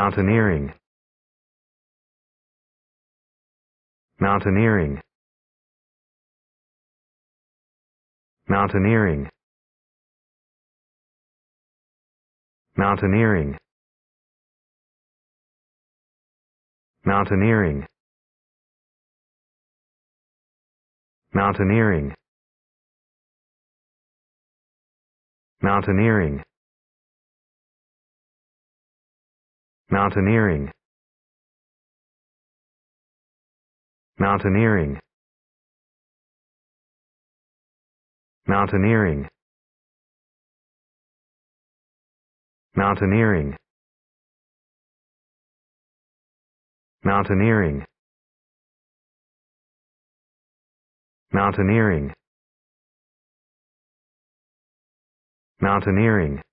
mountaineering mountaineering mountaineering mountaineering mountaineering mountaineering mountaineering mountaineering mountaineering mountaineering mountaineering mountaineering mountaineering mountaineering